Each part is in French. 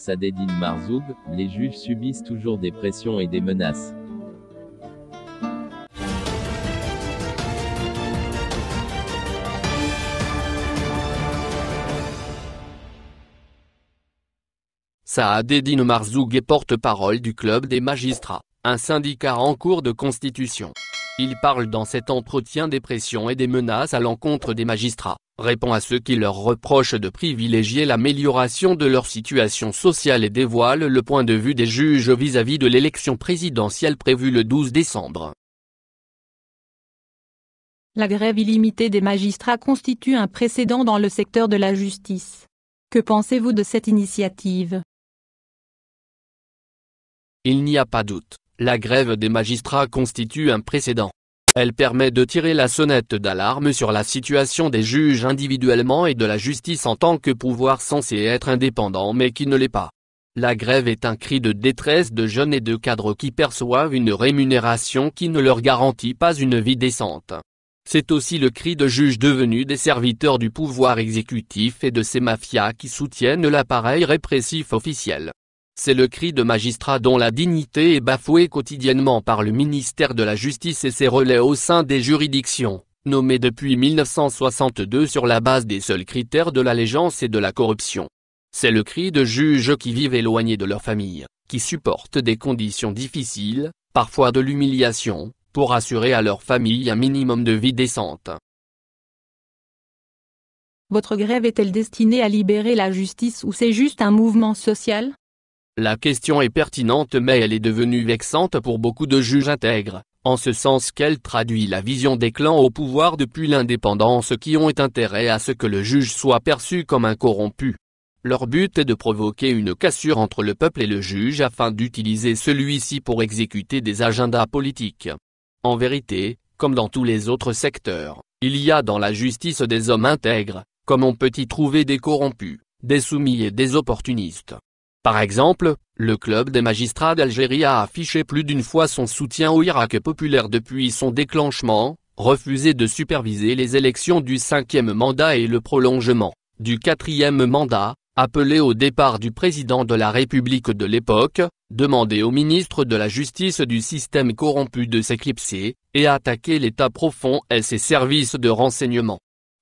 Sadedine Marzoub, les juges subissent toujours des pressions et des menaces. Saadedine Marzoug est porte-parole du Club des magistrats, un syndicat en cours de constitution. Il parle dans cet entretien des pressions et des menaces à l'encontre des magistrats, répond à ceux qui leur reprochent de privilégier l'amélioration de leur situation sociale et dévoile le point de vue des juges vis-à-vis de l'élection présidentielle prévue le 12 décembre. La grève illimitée des magistrats constitue un précédent dans le secteur de la justice. Que pensez-vous de cette initiative Il n'y a pas doute la grève des magistrats constitue un précédent. Elle permet de tirer la sonnette d'alarme sur la situation des juges individuellement et de la justice en tant que pouvoir censé être indépendant mais qui ne l'est pas. La grève est un cri de détresse de jeunes et de cadres qui perçoivent une rémunération qui ne leur garantit pas une vie décente. C'est aussi le cri de juges devenus des serviteurs du pouvoir exécutif et de ces mafias qui soutiennent l'appareil répressif officiel. C'est le cri de magistrats dont la dignité est bafouée quotidiennement par le ministère de la Justice et ses relais au sein des juridictions, nommés depuis 1962 sur la base des seuls critères de l'allégeance et de la corruption. C'est le cri de juges qui vivent éloignés de leur famille, qui supportent des conditions difficiles, parfois de l'humiliation, pour assurer à leur famille un minimum de vie décente. Votre grève est-elle destinée à libérer la justice ou c'est juste un mouvement social la question est pertinente mais elle est devenue vexante pour beaucoup de juges intègres, en ce sens qu'elle traduit la vision des clans au pouvoir depuis l'indépendance qui ont intérêt à ce que le juge soit perçu comme un corrompu. Leur but est de provoquer une cassure entre le peuple et le juge afin d'utiliser celui-ci pour exécuter des agendas politiques. En vérité, comme dans tous les autres secteurs, il y a dans la justice des hommes intègres, comme on peut y trouver des corrompus, des soumis et des opportunistes. Par exemple, le club des magistrats d'Algérie a affiché plus d'une fois son soutien au Irak populaire depuis son déclenchement, refusé de superviser les élections du cinquième mandat et le prolongement du quatrième mandat, appelé au départ du président de la République de l'époque, demandé au ministre de la Justice du système corrompu de s'éclipser, et attaqué l'État profond et ses services de renseignement.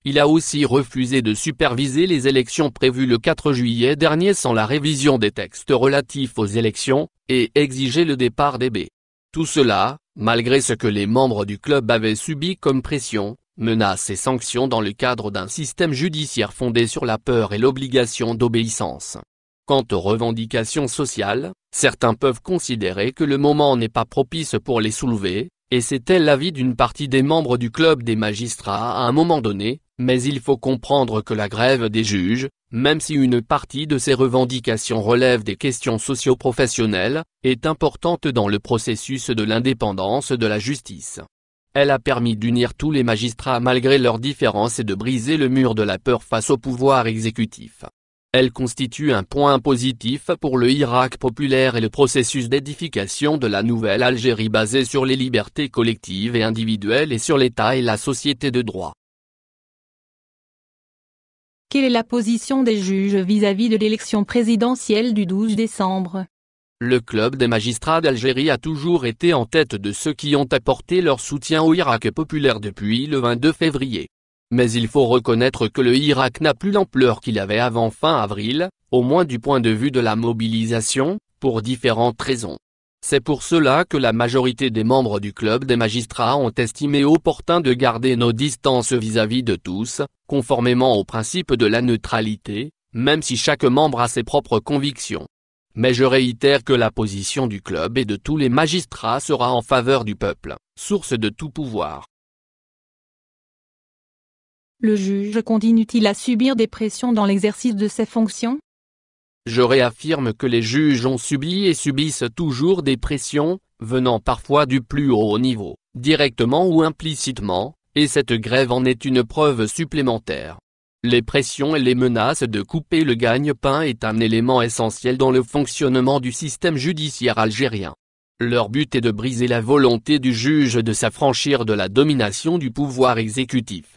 Il a aussi refusé de superviser les élections prévues le 4 juillet dernier sans la révision des textes relatifs aux élections, et exigé le départ des B. Tout cela, malgré ce que les membres du club avaient subi comme pression, menaces et sanctions dans le cadre d'un système judiciaire fondé sur la peur et l'obligation d'obéissance. Quant aux revendications sociales, certains peuvent considérer que le moment n'est pas propice pour les soulever, et c'était l'avis d'une partie des membres du club des magistrats à un moment donné, mais il faut comprendre que la grève des juges, même si une partie de ces revendications relève des questions socio-professionnelles, est importante dans le processus de l'indépendance de la justice. Elle a permis d'unir tous les magistrats malgré leurs différences et de briser le mur de la peur face au pouvoir exécutif. Elle constitue un point positif pour le Irak populaire et le processus d'édification de la nouvelle Algérie basée sur les libertés collectives et individuelles et sur l'État et la société de droit. Quelle est la position des juges vis-à-vis -vis de l'élection présidentielle du 12 décembre Le club des magistrats d'Algérie a toujours été en tête de ceux qui ont apporté leur soutien au Irak populaire depuis le 22 février. Mais il faut reconnaître que le Irak n'a plus l'ampleur qu'il avait avant fin avril, au moins du point de vue de la mobilisation, pour différentes raisons. C'est pour cela que la majorité des membres du club des magistrats ont estimé opportun de garder nos distances vis-à-vis -vis de tous, conformément au principe de la neutralité, même si chaque membre a ses propres convictions. Mais je réitère que la position du club et de tous les magistrats sera en faveur du peuple, source de tout pouvoir. Le juge continue-t-il à subir des pressions dans l'exercice de ses fonctions Je réaffirme que les juges ont subi et subissent toujours des pressions, venant parfois du plus haut niveau, directement ou implicitement, et cette grève en est une preuve supplémentaire. Les pressions et les menaces de couper le gagne-pain est un élément essentiel dans le fonctionnement du système judiciaire algérien. Leur but est de briser la volonté du juge de s'affranchir de la domination du pouvoir exécutif.